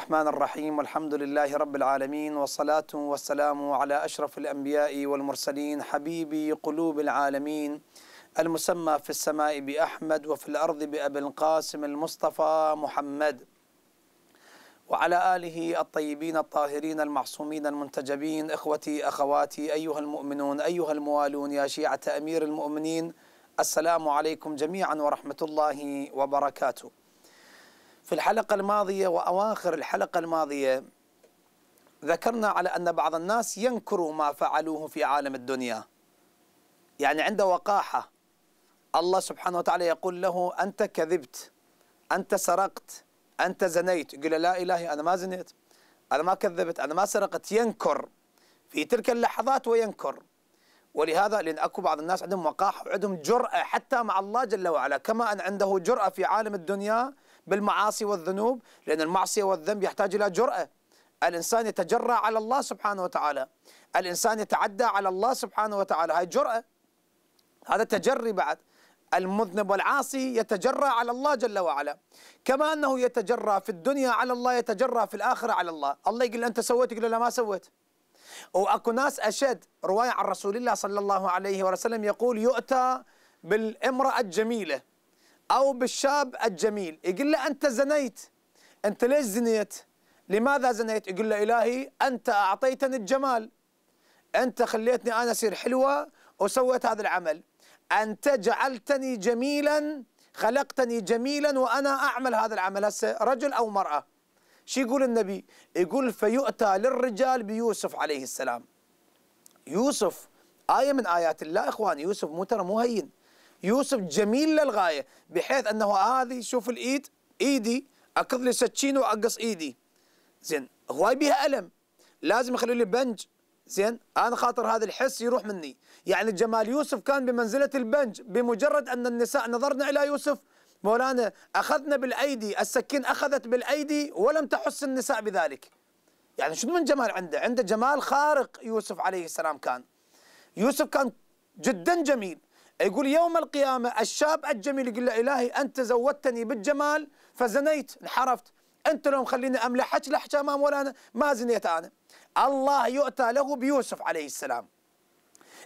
الرحمن الرحيم والحمد لله رب العالمين والصلاة والسلام على أشرف الأنبياء والمرسلين حبيبي قلوب العالمين المسمى في السماء بأحمد وفي الأرض بأبي القاسم المصطفى محمد وعلى آله الطيبين الطاهرين المعصومين المنتجبين إخوتي أخواتي أيها المؤمنون أيها الموالون يا شيعة أمير المؤمنين السلام عليكم جميعا ورحمة الله وبركاته في الحلقة الماضية وأواخر الحلقة الماضية ذكرنا على أن بعض الناس ينكر ما فعلوه في عالم الدنيا يعني عنده وقاحة الله سبحانه وتعالى يقول له أنت كذبت أنت سرقت أنت زنيت يقول لا إلهي أنا ما زنيت أنا ما كذبت أنا ما سرقت ينكر في تلك اللحظات وينكر ولهذا لان اكو بعض الناس عندهم وقاحه وعندهم جراه حتى مع الله جل وعلا كما ان عنده جراه في عالم الدنيا بالمعاصي والذنوب لان المعصيه والذنب يحتاج الى جراه الانسان يتجرأ على الله سبحانه وتعالى الانسان يتعدى على الله سبحانه وتعالى هاي جراه هذا تجري بعد المذنب والعاصي يتجرى على الله جل وعلا كما انه يتجرى في الدنيا على الله يتجرى في الاخره على الله الله يقول له انت سويت يقول له لا ما سويت واكو ناس اشد روايه عن رسول الله صلى الله عليه وسلم يقول يؤتى بالامراه الجميله او بالشاب الجميل يقول له انت زنيت انت ليش زنيت؟ لماذا زنيت؟ يقول له الهي انت اعطيتني الجمال انت خليتني انا اصير حلوه وسويت هذا العمل انت جعلتني جميلا خلقتني جميلا وانا اعمل هذا العمل هسه رجل او امراه شو يقول النبي يقول فيؤتى للرجال بيوسف عليه السلام يوسف آية من آيات الله إخواني يوسف مو ترى مو هين يوسف جميل للغاية بحيث أنه هذه شوف الإيد إيدي أكض لي سكين وأقص إيدي زين هواي بيها ألم لازم يخلوا لي بنج زين انا خاطر هذا الحس يروح مني يعني جمال يوسف كان بمنزله البنج بمجرد ان النساء نظرنا الى يوسف مولانا أخذنا بالأيدي السكين أخذت بالأيدي ولم تحس النساء بذلك يعني شنو من جمال عنده عنده جمال خارق يوسف عليه السلام كان يوسف كان جدا جميل يقول يوم القيامة الشاب الجميل يقول له إلهي أنت زودتني بالجمال فزنيت انحرفت أنت لو مخليني أملحك لحجة أمام ولا أنا ما زنيت أنا الله يؤتى له بيوسف عليه السلام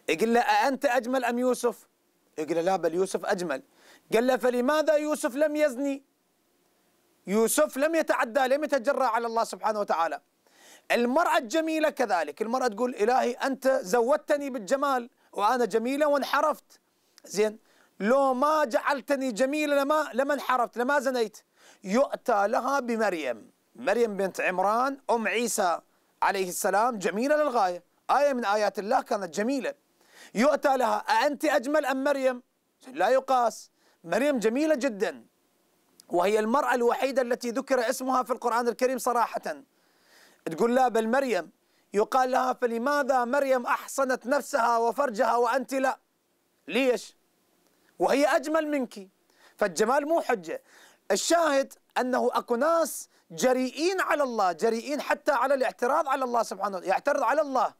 يقول له أنت أجمل أم يوسف يقول له لا بل يوسف أجمل قال له فلماذا يوسف لم يزني يوسف لم يتعدى لم يتجرى على الله سبحانه وتعالى المرأة الجميلة كذلك المرأة تقول إلهي أنت زودتني بالجمال وأنا جميلة وانحرفت زين لو ما جعلتني جميلة لما لما انحرفت لما زنيت يؤتى لها بمريم مريم بنت عمران أم عيسى عليه السلام جميلة للغاية آية من آيات الله كانت جميلة يؤتى لها أأنت أجمل أم مريم لا يقاس مريم جميلة جدا وهي المرأة الوحيدة التي ذكر اسمها في القرآن الكريم صراحة تقول لا بل مريم يقال لها فلماذا مريم أحصنت نفسها وفرجها وأنت لا ليش وهي أجمل منك فالجمال مو حجة الشاهد أنه أكو ناس جريئين على الله جريئين حتى على الاعتراض على الله سبحانه يعترض على الله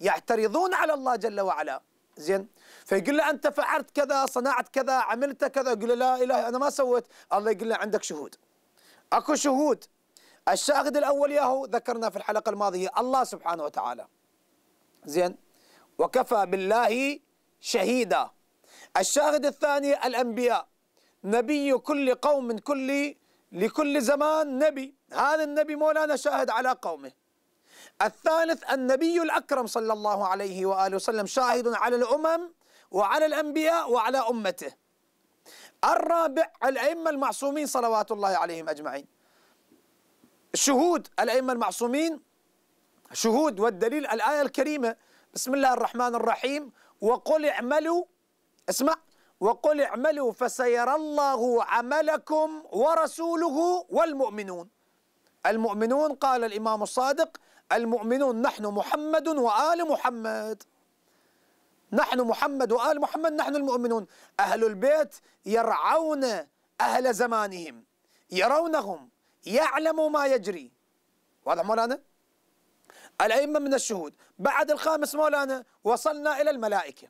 يعترضون على الله جل وعلا زين فيقول له انت فعلت كذا صنعت كذا عملت كذا يقول له لا اله انا ما سويت الله يقول له عندك شهود اكو شهود الشاهد الاول ياهو ذكرنا في الحلقه الماضيه الله سبحانه وتعالى زين وكفى بالله شهيدا الشاهد الثاني الانبياء نبي كل قوم من كل لكل زمان نبي هذا النبي مولانا شاهد على قومه الثالث النبي الأكرم صلى الله عليه وآله وسلم شاهد على الأمم وعلى الأنبياء وعلى أمته الرابع الأئمة المعصومين صلوات الله عليهم أجمعين شهود الأئمة المعصومين شهود والدليل الآية الكريمة بسم الله الرحمن الرحيم وقل اعملوا اسمع وقل اعملوا فسيرى الله عملكم ورسوله والمؤمنون المؤمنون قال الإمام الصادق المؤمنون نحن محمد وآل محمد نحن محمد وآل محمد نحن المؤمنون أهل البيت يرعون أهل زمانهم يرونهم يعلموا ما يجري واضح مولانا الأئمة من الشهود بعد الخامس مولانا وصلنا إلى الملائكة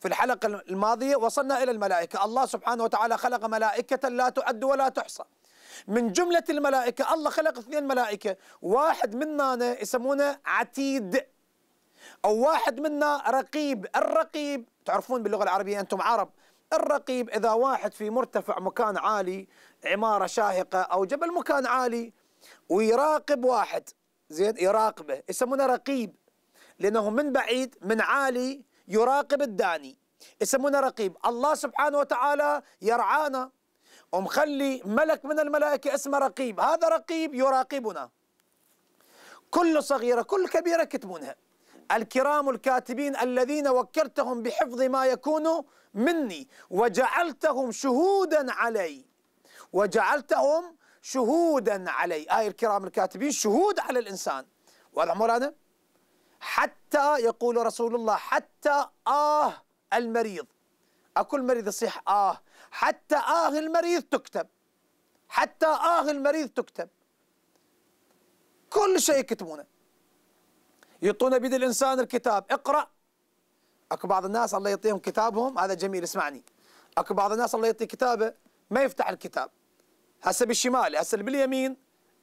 في الحلقة الماضية وصلنا إلى الملائكة الله سبحانه وتعالى خلق ملائكة لا تعد ولا تحصى من جملة الملائكة الله خلق اثنين ملائكة واحد منا يسمونه عتيد أو واحد منا رقيب الرقيب تعرفون باللغة العربية أنتم عرب الرقيب إذا واحد في مرتفع مكان عالي عمارة شاهقة أو جبل مكان عالي ويراقب واحد زين يراقبه يسمونه رقيب لأنه من بعيد من عالي يراقب الداني يسمونه رقيب الله سبحانه وتعالى يرعانا ومخلي ملك من الملائكة اسمه رقيب هذا رقيب يراقبنا كل صغيرة كل كبيرة كتبونها الكرام الكاتبين الذين وكرتهم بحفظ ما يكون مني وجعلتهم شهودا علي وجعلتهم شهودا علي آية الكرام الكاتبين شهود على الإنسان وهذا مولانا حتى يقول رسول الله حتى آه المريض أكل مريض يصيح آه حتى آه المريض تكتب حتى آه المريض تكتب كل شيء يكتبونه يعطونا بيد الإنسان الكتاب اقرأ اكو بعض الناس الله يعطيهم كتابهم هذا جميل اسمعني اكو بعض الناس الله يعطي كتابه ما يفتح الكتاب هسه بالشمال هسه باليمين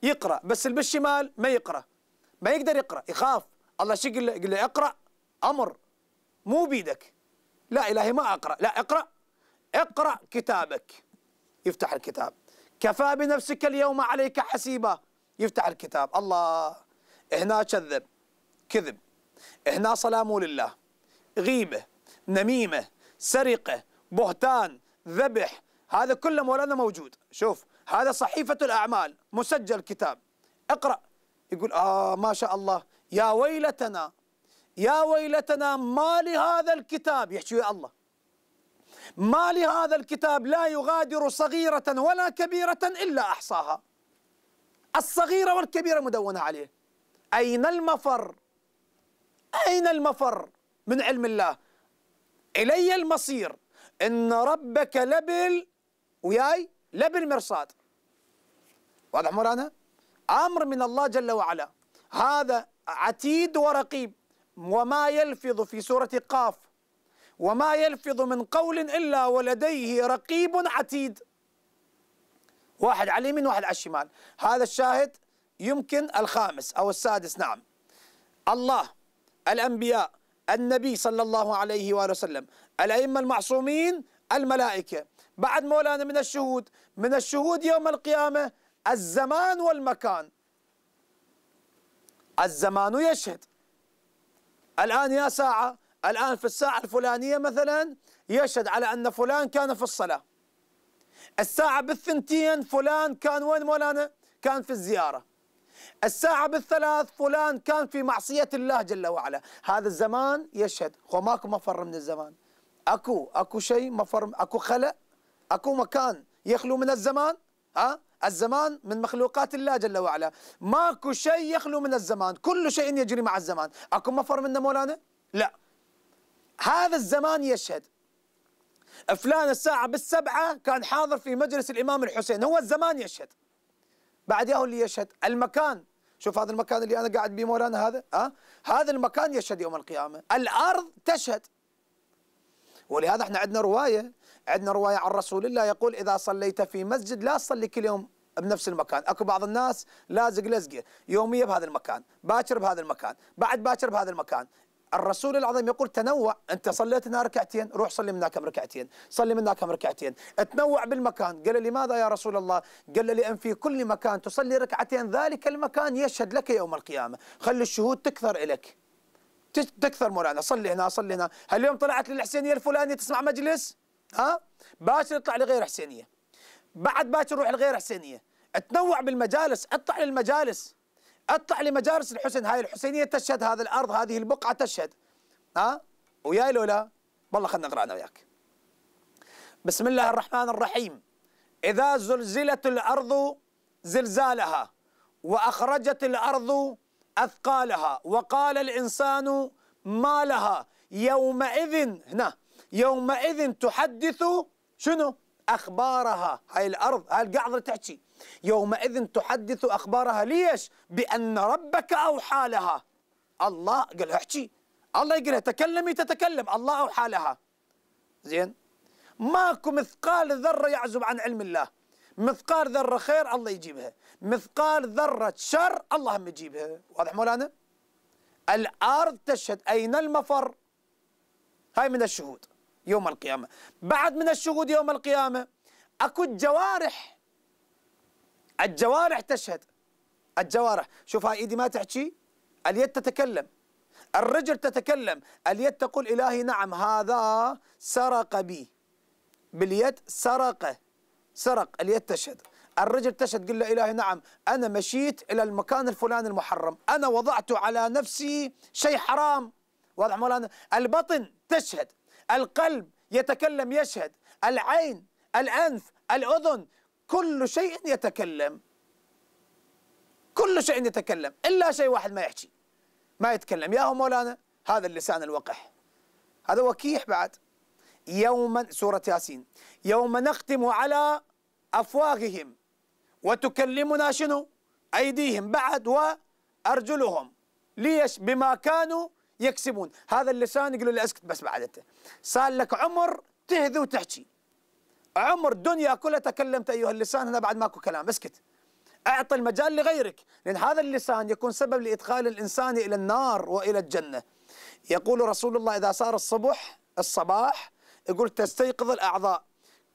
يقرأ بس اللي بالشمال ما يقرأ ما يقدر يقرأ يخاف الله شو يقول له اقرأ أمر مو بيدك لا إلهي ما أقرأ لا اقرأ اقرأ كتابك يفتح الكتاب كفى بنفسك اليوم عليك حسيبا يفتح الكتاب الله هنا كذب كذب هنا صلامه لله غيبة نميمة سرقة بهتان ذبح هذا كله مولانا موجود شوف هذا صحيفة الأعمال مسجل كتاب اقرأ يقول آه ما شاء الله يا ويلتنا يا ويلتنا ما لهذا الكتاب يحكي الله ما لهذا الكتاب لا يغادر صغيرة ولا كبيرة إلا أحصاها الصغيرة والكبيرة مدونة عليه أين المفر أين المفر من علم الله إلي المصير إن ربك لبل وياي لبل مرصاد واضح مرانا أمر من الله جل وعلا هذا عتيد ورقيب وما يلفظ في سورة قاف وما يلفظ من قول إلا ولديه رقيب عتيد واحد على اليمين واحد على الشمال هذا الشاهد يمكن الخامس أو السادس نعم الله الأنبياء النبي صلى الله عليه وآله وسلم الأئمة المعصومين الملائكة بعد مولانا من الشهود من الشهود يوم القيامة الزمان والمكان الزمان يشهد الآن يا ساعة الآن في الساعة الفلانية مثلا يشهد على أن فلان كان في الصلاة الساعة بالثنتين فلان كان وين مولانا كان في الزيارة الساعة بالثلاث فلان كان في معصية الله جل وعلا هذا الزمان يشهد هو ماكو مفر من الزمان أكو أكو شيء مفر أكو خلق أكو مكان يخلو من الزمان ها الزمان من مخلوقات الله جل وعلا ماكو شيء يخلو من الزمان كل شيء يجري مع الزمان أكو مفر منه مولانا لا هذا الزمان يشهد فلان الساعة بالسبعة كان حاضر في مجلس الإمام الحسين هو الزمان يشهد بعد ياهو اللي يشهد المكان شوف هذا المكان اللي أنا قاعد بيه مولانا هذا أه؟ هذا المكان يشهد يوم القيامة الأرض تشهد ولهذا احنا عندنا رواية عندنا رواية عن رسول الله يقول إذا صليت في مسجد لا تصلي كل يوم بنفس المكان اكو بعض الناس لازق لزقه يوميه بهذا المكان باكر بهذا المكان بعد باكر بهذا المكان الرسول العظيم يقول تنوع انت صليت هنا ركعتين روح صلي من كم ركعتين صلي من كم ركعتين تنوع بالمكان قال لماذا يا رسول الله قال لأن في كل مكان تصلي ركعتين ذلك المكان يشهد لك يوم القيامة خلي الشهود تكثر إليك تكثر مولانا صلي هنا صلي هنا هل اليوم طلعت للحسينية الفلانية تسمع مجلس ها باشر اطلع لغير حسينية بعد باشر روح لغير حسينية تنوع بالمجالس اطلع للمجالس اطلع لمجالس الحسن هاي الحسينيه تشهد هذا الارض هذه البقعه تشهد ها ويا لولا والله خلنا نقرا انا وياك بسم الله الرحمن الرحيم اذا زلزلت الارض زلزالها واخرجت الارض اثقالها وقال الانسان ما لها يومئذ هنا يومئذ تحدث شنو أخبارها هاي الأرض هاي القعدة تحكي يومئذ تحدث أخبارها ليش بأن ربك أوحى لها الله قال احكي الله يقول تكلمي تتكلم الله أوحى لها زين ماكو مثقال ذرة يعزب عن علم الله مثقال ذرة خير الله يجيبها مثقال ذرة شر الله هم يجيبها واضح مولانا الأرض تشهد أين المفر هاي من الشهود يوم القيامة بعد من الشهود يوم القيامة أكو الجوارح الجوارح تشهد الجوارح شوف هاي إيدي ما تحكي اليد تتكلم الرجل تتكلم اليد تقول إلهي نعم هذا سرق بي باليد سرق سرق اليد تشهد الرجل تشهد قل له إلهي نعم أنا مشيت إلى المكان الفلاني المحرم أنا وضعت على نفسي شيء حرام وضع مولانا البطن تشهد القلب يتكلم يشهد العين الأنف الأذن كل شيء يتكلم كل شيء يتكلم إلا شيء واحد ما يحكي ما يتكلم يا مولانا هذا اللسان الوقح هذا وكيح بعد يوما سورة ياسين يوم نختم على أفواههم وتكلمنا شنو أيديهم بعد وأرجلهم ليش بما كانوا يكسبون هذا اللسان يقولوا لي اسكت بس بعد انت صار لك عمر تهذي وتحكي عمر الدنيا كلها تكلمت ايها اللسان هنا بعد ماكو كلام اسكت اعطي المجال لغيرك لان هذا اللسان يكون سبب لادخال الانسان الى النار والى الجنه يقول رسول الله اذا صار الصبح الصباح يقول تستيقظ الاعضاء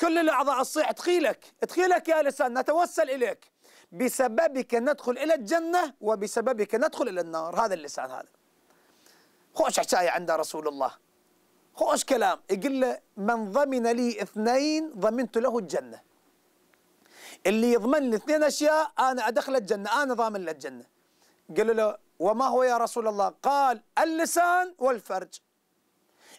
كل الاعضاء تصيح تخيلك تخيلك يا لسان نتوسل اليك بسببك ندخل الى الجنه وبسببك ندخل الى النار هذا اللسان هذا خوش حكاية عند رسول الله خوش كلام يقول له من ضمن لي اثنين ضمنت له الجنة اللي يضمن لي اثنين أشياء أنا أدخل الجنة أنا ضامن له الجنة قال له وما هو يا رسول الله قال اللسان والفرج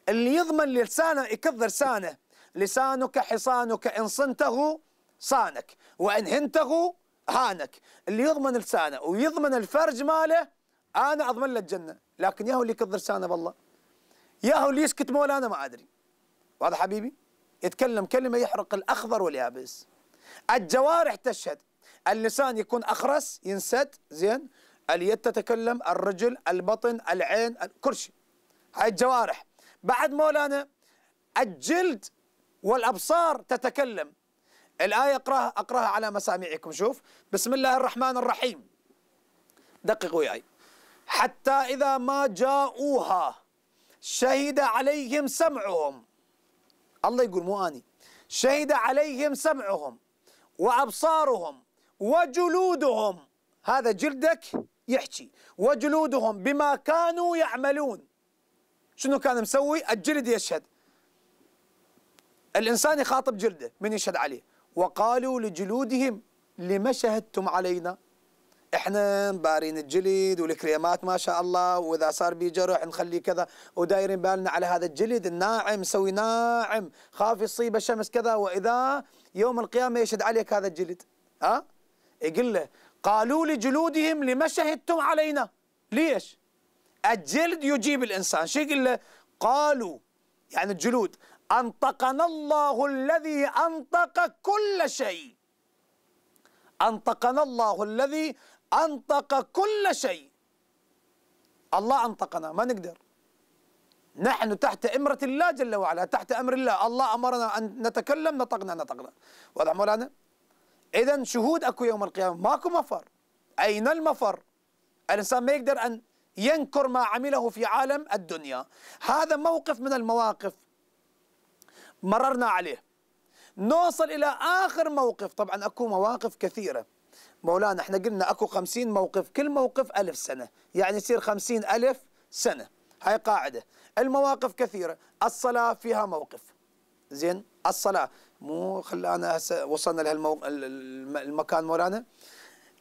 اللي يضمن لي لسانه يكظ لسانه لسانك حصانك إن صنته صانك وإن هنته هانك اللي يضمن لسانه ويضمن الفرج ماله أنا أضمن له الجنة لكن ياهو اللي يكظ لسانه بالله ياهو اللي يسكت مولانا ما ادري واضح حبيبي يتكلم كلمه يحرق الاخضر واليابس الجوارح تشهد اللسان يكون اخرس ينسد زين اليد تتكلم الرجل البطن العين كل شيء هاي الجوارح بعد مولانا الجلد والابصار تتكلم الايه اقراها اقراها على مسامعكم شوف بسم الله الرحمن الرحيم دققوا وياي حتى إذا ما جاءوها شهد عليهم سمعهم الله يقول مو أني شهد عليهم سمعهم وأبصارهم وجلودهم هذا جلدك يحكي وجلودهم بما كانوا يعملون شنو كان مسوي الجلد يشهد الإنسان يخاطب جلده من يشهد عليه وقالوا لجلودهم لما شهدتم علينا احنا بارين الجلد والكريمات ما شاء الله واذا صار بي جرح نخليه كذا ودايرين بالنا على هذا الجلد الناعم سوي ناعم خاف يصيب الشمس كذا واذا يوم القيامه يشهد عليك هذا الجلد ها يقول له قالوا لجلودهم لما شهدتم علينا ليش الجلد يجيب الانسان شو يقول له قالوا يعني الجلود انطقنا الله الذي انطق كل شيء انطقنا الله الذي أنطق كل شيء الله أنطقنا ما نقدر نحن تحت إمرة الله جل وعلا تحت أمر الله الله أمرنا أن نتكلم نطقنا نطقنا واضح مولانا إذا شهود أكو يوم القيامة ماكو مفر أين المفر الإنسان ما يقدر أن ينكر ما عمله في عالم الدنيا هذا موقف من المواقف مررنا عليه نوصل إلى آخر موقف طبعا أكو مواقف كثيرة مولانا احنا قلنا اكو خمسين موقف كل موقف ألف سنة يعني يصير خمسين ألف سنة هاي قاعدة المواقف كثيرة الصلاة فيها موقف زين الصلاة مو خلانا هسه وصلنا لهالمكان المو... مولانا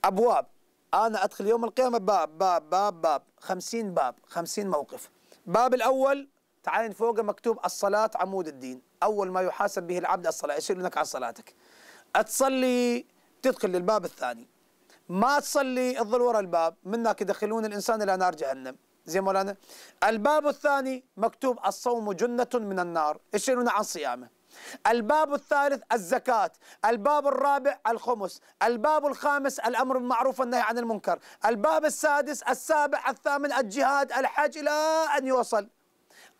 أبواب أنا أدخل يوم القيامة باب باب باب باب خمسين باب خمسين موقف باب الأول تعاين فوقه مكتوب الصلاة عمود الدين أول ما يحاسب به العبد الصلاة لك عن صلاتك أتصلي تدخل للباب الثاني ما تصلي تظل ورا الباب منك يدخلون الانسان الى نار جهنم زي مولانا الباب الثاني مكتوب الصوم جنة من النار يشيلون عن صيامه الباب الثالث الزكاة الباب الرابع الخمس الباب الخامس الأمر بالمعروف والنهي عن المنكر الباب السادس السابع الثامن الجهاد الحج إلى أن يوصل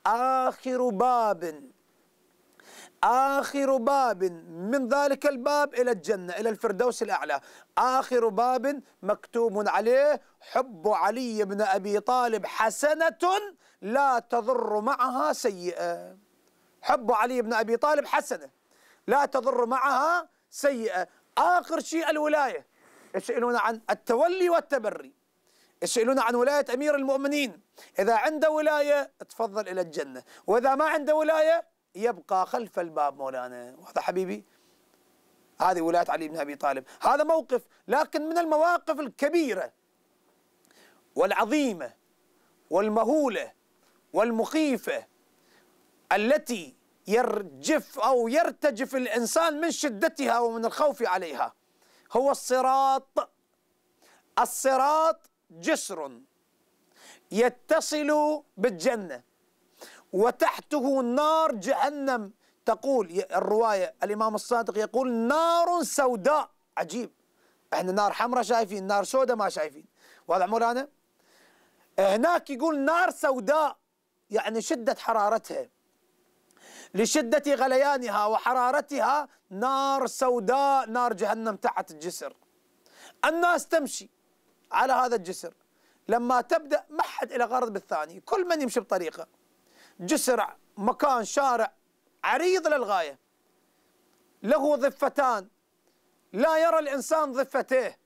آخر باب آخر باب من ذلك الباب إلى الجنة إلى الفردوس الأعلى آخر باب مكتوب عليه حب علي بن أبي طالب حسنة لا تضر معها سيئة حب علي بن أبي طالب حسنة لا تضر معها سيئة آخر شيء الولاية يسألون عن التولي والتبري يسألون عن ولاية أمير المؤمنين إذا عنده ولاية تفضل إلى الجنة وإذا ما عنده ولاية يبقى خلف الباب مولانا واضح حبيبي هذه ولاية علي بن أبي طالب هذا موقف لكن من المواقف الكبيرة والعظيمة والمهولة والمخيفة التي يرجف أو يرتجف الإنسان من شدتها ومن الخوف عليها هو الصراط الصراط جسر يتصل بالجنة وتحته نار جهنم تقول الرواية الإمام الصادق يقول نار سوداء عجيب احنا نار حمراء شايفين نار سوداء ما شايفين واضح مولانا هناك يقول نار سوداء يعني شدة حرارتها لشدة غليانها وحرارتها نار سوداء نار جهنم تحت الجسر الناس تمشي على هذا الجسر لما تبدأ ما حد إلى غرض بالثاني كل من يمشي بطريقه جسر مكان شارع عريض للغاية له ضفتان لا يرى الإنسان ضفتيه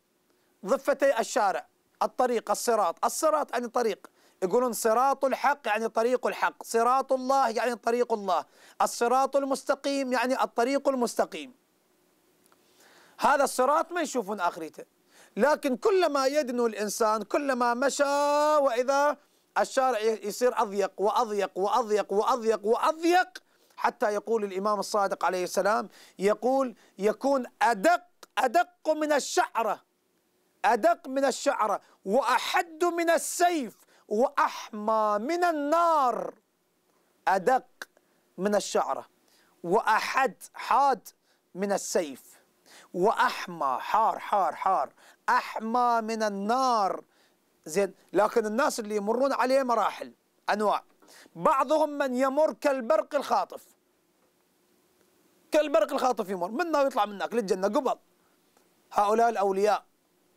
ضفتي الشارع الطريق الصراط الصراط يعني طريق يقولون صراط الحق يعني طريق الحق صراط الله يعني طريق الله الصراط المستقيم يعني الطريق المستقيم هذا الصراط ما يشوفون آخرته لكن كلما يدنو الإنسان كلما مشى وإذا الشارع يصير أضيق وأضيق وأضيق وأضيق وأضيق حتى يقول الإمام الصادق عليه السلام يقول يكون أدق أدق من الشعرة أدق من الشعرة وأحد من السيف وأحمى من النار أدق من الشعرة وأحد حاد من السيف وأحمى حار حار حار أحمى من النار زين لكن الناس اللي يمرون عليه مراحل انواع بعضهم من يمر كالبرق الخاطف كالبرق الخاطف يمر منا ويطلع منك للجنه قبل هؤلاء الاولياء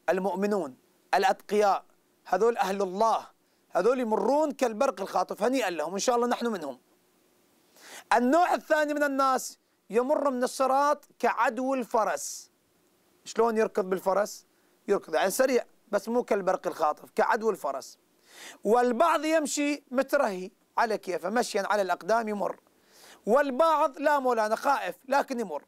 المؤمنون الاتقياء هذول اهل الله هذول يمرون كالبرق الخاطف هنيئا لهم ان شاء الله نحن منهم النوع الثاني من الناس يمر من الصراط كعدو الفرس شلون يركض بالفرس يركض يعني سريع بس مو كالبرق الخاطف كعدو الفرس والبعض يمشي مترهي على كيفه مشيا على الأقدام يمر والبعض لا مولانا خائف لكن يمر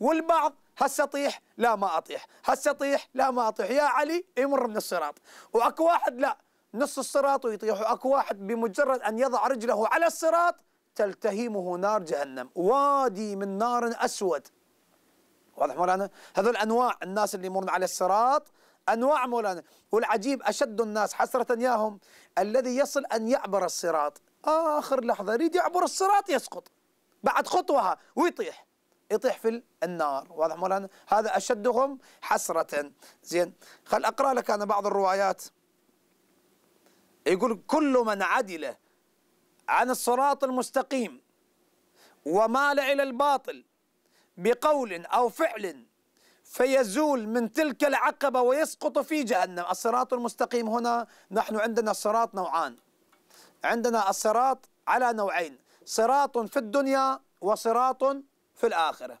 والبعض هسه اطيح لا ما اطيح هسه اطيح لا ما اطيح يا علي يمر من الصراط واكو واحد لا نص الصراط ويطيح واكو واحد بمجرد ان يضع رجله على الصراط تلتهمه نار جهنم وادي من نار اسود واضح مولانا هذول انواع الناس اللي يمرون على الصراط أنواع مولانا والعجيب أشد الناس حسرة ياهم الذي يصل أن يعبر الصراط آخر لحظة يريد يعبر الصراط يسقط بعد خطوة ويطيح يطيح في النار واضح مولانا هذا أشدهم حسرة زين خل أقرأ لك أنا بعض الروايات يقول كل من عدل عن الصراط المستقيم ومال إلى الباطل بقول أو فعل فيزول من تلك العقبة ويسقط في جهنم الصراط المستقيم هنا نحن عندنا صراط نوعان عندنا الصراط على نوعين صراط في الدنيا وصراط في الآخرة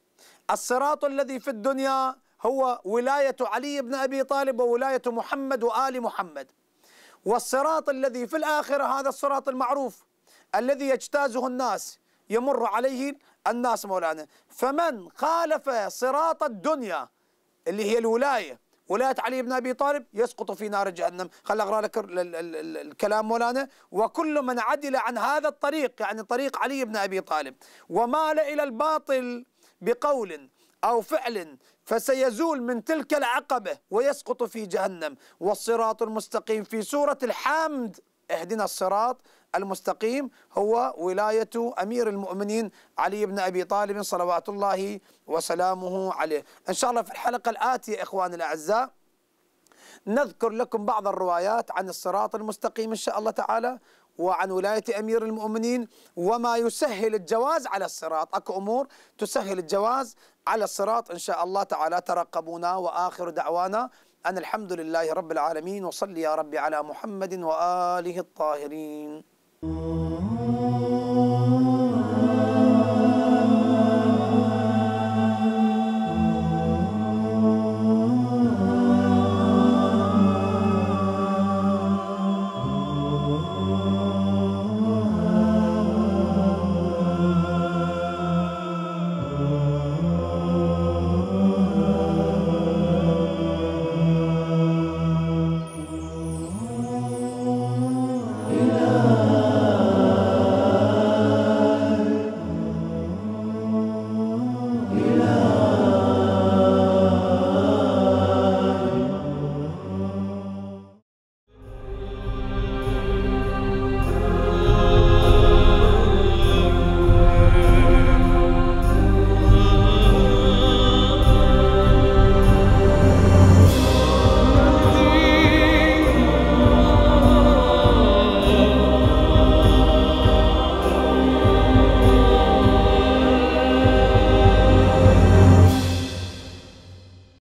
الصراط الذي في الدنيا هو ولاية علي بن أبي طالب وولاية محمد وآل محمد والصراط الذي في الآخرة هذا الصراط المعروف الذي يجتازه الناس يمر عليه الناس مولانا فمن خالف صراط الدنيا اللي هي الولايه ولايه علي بن ابي طالب يسقط في نار جهنم، خل اقرا لك الكلام مولانا وكل من عدل عن هذا الطريق يعني طريق علي بن ابي طالب ومال الى الباطل بقول او فعل فسيزول من تلك العقبه ويسقط في جهنم والصراط المستقيم في سوره الحمد اهدنا الصراط المستقيم هو ولاية أمير المؤمنين علي بن أبي طالب صلوات الله وسلامه عليه إن شاء الله في الحلقة الآتية إخواني الأعزاء نذكر لكم بعض الروايات عن الصراط المستقيم إن شاء الله تعالى وعن ولاية أمير المؤمنين وما يسهل الجواز على الصراط أكو أمور تسهل الجواز على الصراط إن شاء الله تعالى ترقبونا وآخر دعوانا أن الحمد لله رب العالمين وصلي يا رب على محمد وآله الطاهرين Oh.